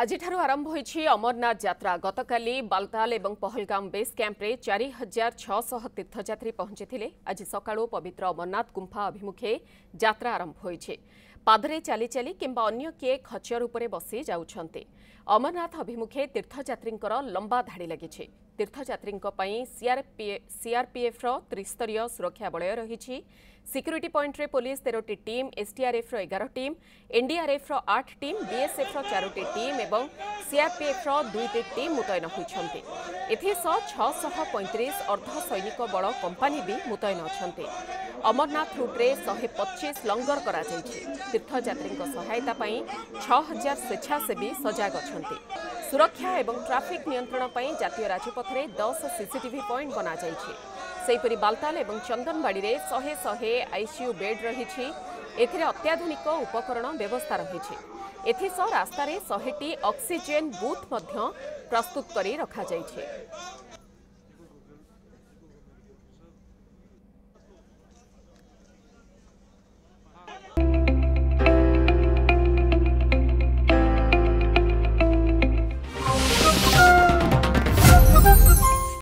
ଆଜିଠାରୁ ଆରମ୍ଭ ହୋଇଛି ଅମରନାଥ ଯାତ୍ରା ଗତକାଲି ବାଲତାଲ ଏବଂ ପହଲଗାମ ବେସ୍ କ୍ୟାମ୍ପରେ ଚାରି ହଜାର ଛଅଶହ ତୀର୍ଥଯାତ୍ରୀ ପହଞ୍ଚିଥିଲେ ଆଜି ସକାଳୁ ପବିତ୍ର ଅମରନାଥ ଗୁମ୍ଫା ଅଭିମୁଖେ ଯାତ୍ରା ଆରମ୍ଭ ହୋଇଛି ପାଦରେ ଚାଲି ଚାଲି କିମ୍ବା ଅନ୍ୟ କିଏ ଖଚର ଉପରେ ବସି ଯାଉଛନ୍ତି ଅମରନାଥ ଅଭିମୁଖେ ତୀର୍ଥଯାତ୍ରୀଙ୍କର ଲମ୍ବା ଧାଡ଼ି ଲାଗିଛି ତୀର୍ଥଯାତ୍ରୀଙ୍କ ପାଇଁ ସିଆର୍ପିଏଫ୍ର ତ୍ରିସ୍ତରୀୟ ସୁରକ୍ଷା ବଳୟ ରହିଛି ସିକ୍ୟୁରିଟି ପଏଣ୍ଟରେ ପୋଲିସ ତେରଟି ଟିମ୍ ଏସ୍ଡିଆର୍ଏଫ୍ର ଏଗାର ଟିମ୍ ଏନ୍ଡିଆର୍ଏଫ୍ର ଆଠ ଟିମ୍ ବିଏସ୍ଏଫ୍ର ଚାରୋଟି ଟିମ୍ ଏବଂ ସିଆର୍ପିଏଫ୍ର ଦୁଇଟି ଟିମ୍ ମୁତୟନ ହୋଇଛନ୍ତି ଏଥିସହ ଛଅଶହ ପଇଁତିରିଶ ଅର୍ଦ୍ଧସୈନିକ ବଳ କମ୍ପାନୀ ବି ମୁତୟନ ଅଛନ୍ତି ଅମରନାଥ ରୁଟ୍ରେ ଶହେ ପଚିଶ ଲଙ୍ଗର କରାଯାଇଛି ତୀର୍ଥଯାତ୍ରୀଙ୍କ ସହାୟତା ପାଇଁ ଛଅ ହଜାର ସ୍ୱେଚ୍ଛାସେବୀ ସଜାଗ ଅଛନ୍ତି ସୁରକ୍ଷା ଏବଂ ଟ୍ରାଫିକ୍ ନିୟନ୍ତ୍ରଣ ପାଇଁ ଜାତୀୟ ରାଜପଥରେ ଦଶ ସିସିଟିଭି ପଏଣ୍ଟ ବନାଯାଇଛି ସେହିପରି ବାଲତାଲ ଏବଂ ଚନ୍ଦନବାଡ଼ିରେ ଶହେ ଶହେ ଆଇସିୟୁ ବେଡ୍ ରହିଛି ଏଥିରେ ଅତ୍ୟାଧୁନିକ ଉପକରଣ ବ୍ୟବସ୍ଥା ରହିଛି ଏଥିସହ ରାସ୍ତାରେ ଶହେଟି ଅକ୍ସିଜେନ୍ ବୁଥ୍ ମଧ୍ୟ ପ୍ରସ୍ତୁତ କରି ରଖାଯାଇଛି